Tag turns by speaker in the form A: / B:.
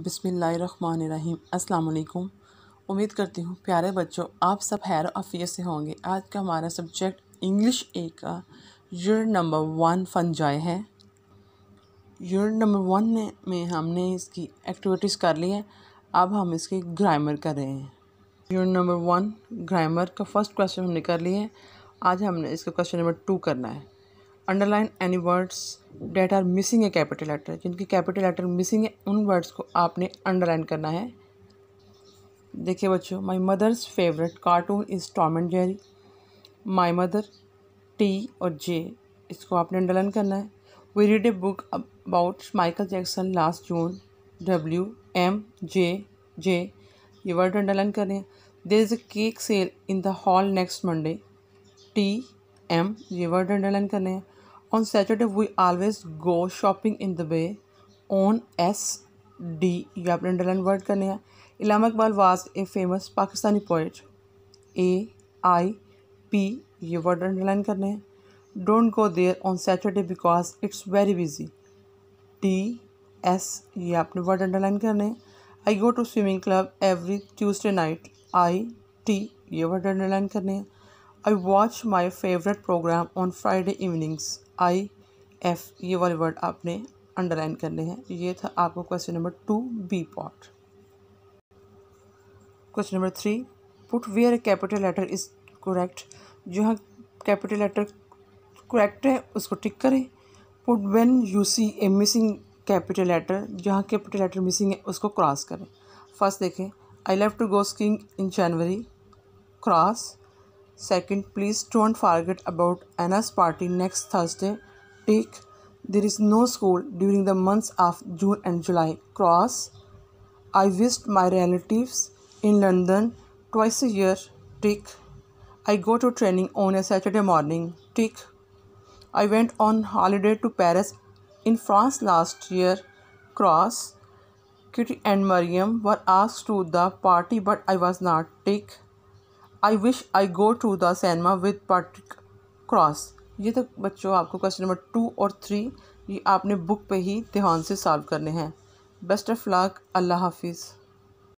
A: बिसमीम् अल्लाम उम्मीद करती हूँ प्यारे बच्चों आप सब हैर अफियत से होंगे आज का हमारा सब्जेक्ट इंग्लिश ए का यूर नंबर वन फंजाय है यूर नंबर वन में, में हमने इसकी एक्टिविटीज़ कर ली है अब हम इसकी ग्रामर कर रहे हैं यूर नंबर वन ग्रामर का फर्स्ट क्वेश्चन हमने कर लिया है आज हमने इसका क्वेश्चन नंबर टू करना है underline any words that are missing a capital letter जिनकी कैपिटल लेटर मिसिंग है उन वर्ड्स को आपने अंडरलाइन करना है देखिए बच्चों my mother's favourite cartoon is Tom and Jerry my mother T और जे इसको आपने अंडरलाइन करना है we read a book about Michael Jackson last June W M J J ये वर्ड अंडरलाइन कर रहे हैं there is a cake sale in the hall next Monday T M ये वर्ड अंडरलाइन करने on Saturday we always go shopping in the bay on S D ये आपने underline word करने हैं Allama Iqbal was a famous Pakistani poet A I P ये word underline करने हैं don't go there on Saturday because it's very busy T S ये आपने word underline करने हैं I go to swimming club every Tuesday night I T ये word underline करने हैं I watch my favourite programme on Friday evenings I F ये वाले word आपने अंडरलाइन करने हैं ये था आपको question number two B put question number three put where capital letter is correct जो कैपिटल लेटर करेक्ट है उसको टिक करें put when you see a missing capital letter जहाँ कैपिटल लेटर मिसिंग है उसको क्रॉस करें फर्स्ट देखें I love to go skiing in January cross Second, please don't forget about Anna's party next Thursday. Take there is no school during the months of June and July. Cross. I visit my relatives in London twice a year. Tick. I go to training on a Saturday morning. Tick. I went on holiday to Paris in France last year. Cross. Kitty and Miriam were asked to the party, but I was not. Tick. I wish I go to the cinema with Patrick cross ये तो बच्चों आपको question number two और three ये आपने book पे ही ध्यान से सॉल्व करने हैं बेस्ट ऑफ लक अल्लाह हाफिज़